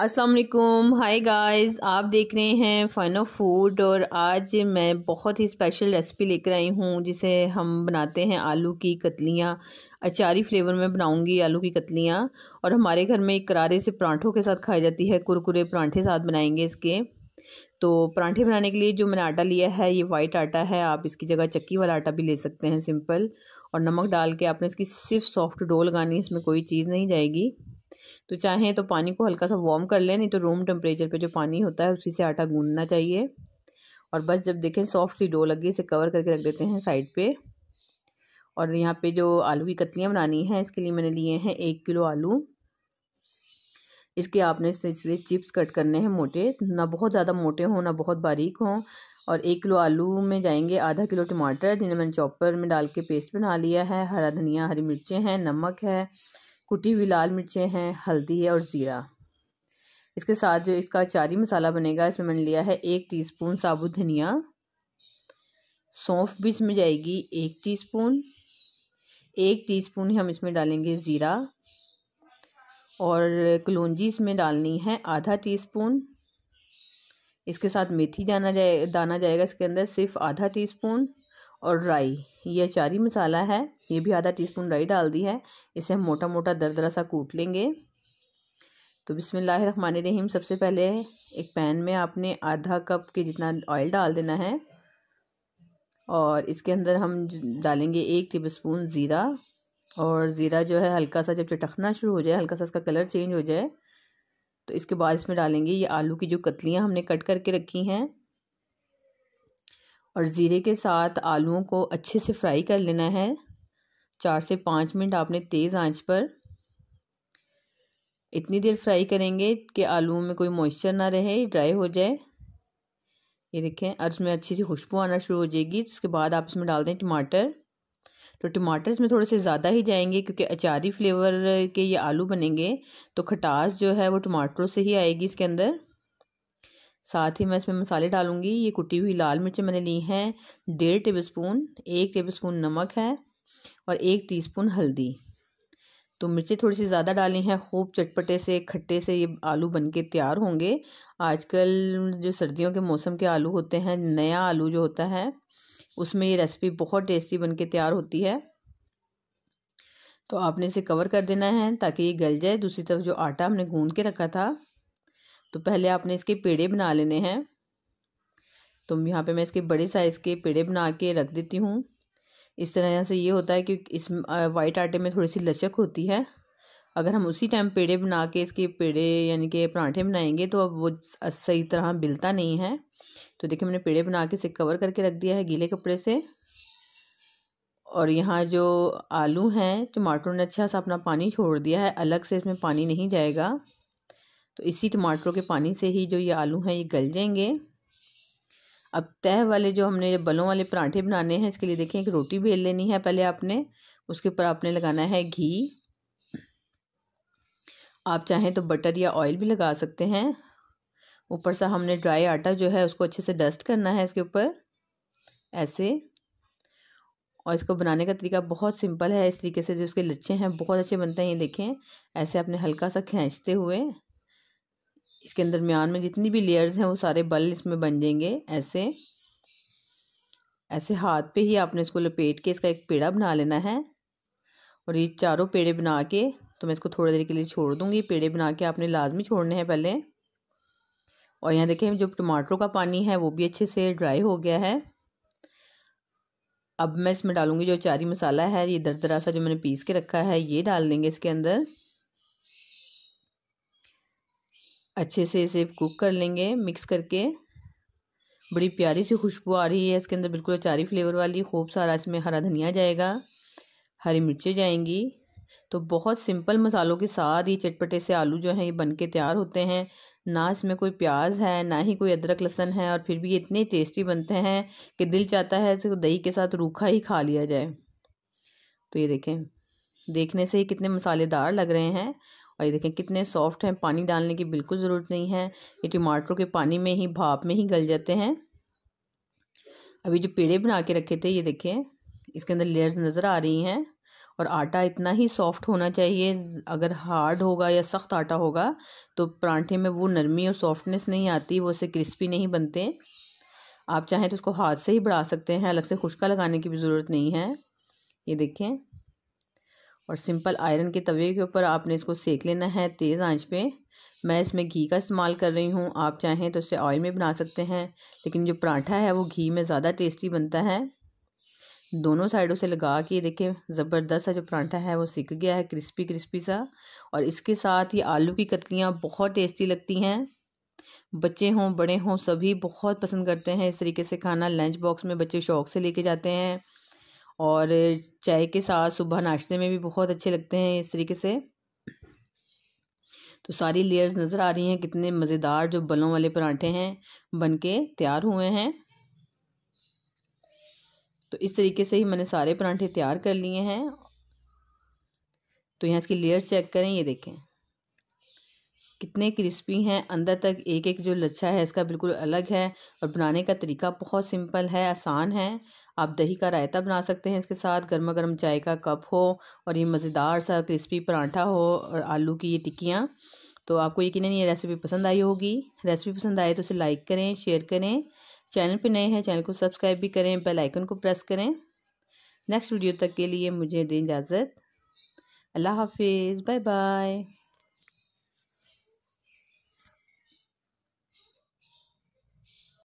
अस्सलाम वालेकुम hi guys आप देख रहे हैं फ़न ऑफ फूड और आज मैं बहुत ही स्पेशल रेसिपी लेकर आई हूँ जिसे हम बनाते हैं आलू की कतलियाँ अचारी फ्लेवर में बनाऊंगी आलू की कतलियाँ और हमारे घर में करारे से परांठों के साथ खाई जाती है कुरकुरे परांठे साथ बनाएंगे इसके तो परांठे बनाने के लिए जो मैंने आटा लिया है ये वाइट आटा है आप इसकी जगह चक्की वाला आटा भी ले सकते हैं सिंपल और नमक डाल के आपने इसकी सिर्फ सॉफ्ट डो लगानी इसमें कोई चीज़ नहीं जाएगी तो चाहें तो पानी को हल्का सा वार्म कर लें नहीं तो रूम टेम्परेचर पे जो पानी होता है उसी से आटा गूंदना चाहिए और बस जब देखें सॉफ्ट सी डो लगी इसे कवर करके रख देते हैं साइड पे और यहाँ पे जो आलू की कतलियाँ बनानी हैं इसके लिए मैंने लिए हैं एक किलो आलू इसके आपने इससे चिप्स कट करने हैं मोटे ना बहुत ज़्यादा मोटे हों ना बहुत बारीक हों और एक किलो आलू में जाएंगे आधा किलो टमाटर जिन्हें मैंने चॉपर में डाल के पेस्ट बना लिया है हरा धनिया हरी मिर्चें हैं नमक है कुटी हुई लाल मिर्चें हैं हल्दी है और ज़ीरा इसके साथ जो इसका अचारी मसाला बनेगा इसमें मैंने लिया है एक टीस्पून साबुत धनिया सौंफ भी इसमें जाएगी एक टीस्पून एक टीस्पून ही हम इसमें डालेंगे ज़ीरा और कलौजी इसमें डालनी है आधा टीस्पून इसके साथ मेथी जाना जाए दाना जाएगा इसके अंदर सिर्फ आधा टीस्पून और राई ये चारी मसाला है ये भी आधा टीस्पून राई डाल दी है इसे हम मोटा मोटा दरदरा सा कूट लेंगे तो रहीम सबसे पहले एक पैन में आपने आधा कप के जितना ऑयल डाल देना है और इसके अंदर हम डालेंगे एक स्पून ज़ीरा और ज़ीरा जो है हल्का सा जब चटकना शुरू हो जाए हल्का सा इसका कलर चेंज हो जाए तो इसके बाद इसमें डालेंगे ये आलू की जो कतलियाँ हमने कट करके रखी हैं और ज़ीरे के साथ आलूओं को अच्छे से फ्राई कर लेना है चार से पाँच मिनट आपने तेज़ आंच पर इतनी देर फ्राई करेंगे कि आलूओं में कोई मॉइस्चर ना रहे ड्राई हो जाए ये देखें और उसमें अच्छी सी खुशबू आना शुरू हो जाएगी तो उसके बाद आप इसमें डाल दें टमाटर तो टमाटर इसमें थोड़े से ज़्यादा ही जाएंगे क्योंकि अचारी फ्लेवर के ये आलू बनेंगे तो खटास जो है वो टमाटरों से ही आएगी इसके अंदर साथ ही मैं इसमें मसाले डालूंगी ये कुटी हुई लाल मिर्चें मैंने ली हैं डेढ़ टेबल स्पून एक टेबल स्पून नमक है और एक टीस्पून हल्दी तो मिर्चें थोड़ी सी ज़्यादा डाली हैं खूब चटपटे से खट्टे से ये आलू बन के तैयार होंगे आजकल जो सर्दियों के मौसम के आलू होते हैं नया आलू जो होता है उसमें ये रेसिपी बहुत टेस्टी बन के तैयार होती है तो आपने इसे कवर कर देना है ताकि ये गल जाए दूसरी तरफ जो आटा हमने गूंद के रखा था तो पहले आपने इसके पेड़े बना लेने हैं तो यहाँ पे मैं इसके बड़े साइज़ के पेड़े बना के रख देती हूँ इस तरह से ये होता है कि इस वाइट आटे में थोड़ी सी लचक होती है अगर हम उसी टाइम पेड़े बना के इसके पेड़े यानी कि पराठे बनाएंगे तो अब वो सही तरह बिलता नहीं है तो देखिए मैंने पेड़े बना के इसे कवर करके रख दिया है गीले कपड़े से और यहाँ जो आलू हैं टमाटरों ने अच्छा सा अपना पानी छोड़ दिया है अलग से इसमें पानी नहीं जाएगा तो इसी टमाटरों के पानी से ही जो ये आलू हैं ये गल जाएंगे अब तह वाले जो हमने बलों वाले पराठे बनाने हैं इसके लिए देखें एक रोटी बेल लेनी है पहले आपने उसके ऊपर आपने लगाना है घी आप चाहें तो बटर या ऑयल भी लगा सकते हैं ऊपर से हमने ड्राई आटा जो है उसको अच्छे से डस्ट करना है इसके ऊपर ऐसे और इसको बनाने का तरीका बहुत सिंपल है इस तरीके से जो इसके लच्छे हैं बहुत अच्छे बनते हैं ये देखें ऐसे आपने हल्का सा खींचते हुए इसके अंदर म्यान में जितनी भी लेयर्स हैं वो सारे बल इसमें बन जाएंगे ऐसे ऐसे हाथ पे ही आपने इसको लपेट के इसका एक पेड़ा बना लेना है और ये चारों पेड़े बना के तो मैं इसको थोड़ी देर के लिए छोड़ दूँगी पेड़े बना के आपने लाजमी छोड़ने हैं पहले और यहाँ देखें जो टमाटरों का पानी है वो भी अच्छे से ड्राई हो गया है अब मैं इसमें डालूँगी जो चारी मसाला है ये दर सा जो मैंने पीस के रखा है ये डाल देंगे इसके अंदर अच्छे से इसे कुक कर लेंगे मिक्स करके बड़ी प्यारी सी खुशबू आ रही है इसके अंदर बिल्कुल अचारी फ्लेवर वाली खूब सारा इसमें हरा धनिया जाएगा हरी मिर्चें जाएंगी तो बहुत सिंपल मसालों के साथ ये चटपटे से आलू जो हैं ये बन के तैयार होते हैं ना इसमें कोई प्याज है ना ही कोई अदरक लहसन है और फिर भी ये इतने टेस्टी बनते हैं कि दिल चाहता है इसको दही के साथ रूखा ही खा लिया जाए तो ये देखें देखने से ही कितने मसालेदार लग रहे हैं और ये देखें कितने सॉफ्ट हैं पानी डालने की बिल्कुल ज़रूरत नहीं है ये टमाटर के पानी में ही भाप में ही गल जाते हैं अभी जो पेड़े बना के रखे थे ये देखें इसके अंदर लेयर्स नज़र आ रही हैं और आटा इतना ही सॉफ्ट होना चाहिए अगर हार्ड होगा या सख्त आटा होगा तो परांठे में वो नरमी और सॉफ्टनेस नहीं आती वो उसे क्रिस्पी नहीं बनते आप चाहें तो उसको हाथ से ही बढ़ा सकते हैं अलग से खुशका लगाने की भी ज़रूरत नहीं है ये देखें और सिंपल आयरन के तवे के ऊपर आपने इसको सेक लेना है तेज़ आंच पे मैं इसमें घी का इस्तेमाल कर रही हूँ आप चाहें तो इसे ऑयल में बना सकते हैं लेकिन जो पराठा है वो घी में ज़्यादा टेस्टी बनता है दोनों साइडों से लगा के देखिए ज़बरदस्त सा जो पराठा है वो सिक गया है क्रिस्पी क्रिस्पी सा और इसके साथ ही आलू की कतलियाँ बहुत टेस्टी लगती हैं बच्चे हों बड़े हों सभी बहुत पसंद करते हैं इस तरीके से खाना लंच बॉक्स में बच्चे शौक से लेके जाते हैं और चाय के साथ सुबह नाश्ते में भी बहुत अच्छे लगते हैं इस तरीके से तो सारी लेयर्स नज़र आ रही हैं कितने मज़ेदार जो बलों वाले पराठे हैं बन के तैयार हुए हैं तो इस तरीके से ही मैंने सारे पराठे तैयार कर लिए हैं तो यहाँ इसकी लेयर्स चेक करें ये देखें कितने क्रिस्पी हैं अंदर तक एक एक जो लच्छा है इसका बिल्कुल अलग है और बनाने का तरीका बहुत सिंपल है आसान है आप दही का रायता बना सकते हैं इसके साथ गर्मा गर्म चाय का कप हो और ये मज़ेदार सा क्रिस्पी पराठा हो और आलू की ये टिक्कियाँ तो आपको यकीन ये रेसिपी पसंद आई होगी रेसिपी पसंद आए तो इसे लाइक करें शेयर करें चैनल पे नए हैं चैनल को सब्सक्राइब भी करें बेल आइकन को प्रेस करें नेक्स्ट वीडियो तक के लिए मुझे दें इजाज़त अल्लाह हाफिज़ बाय बाय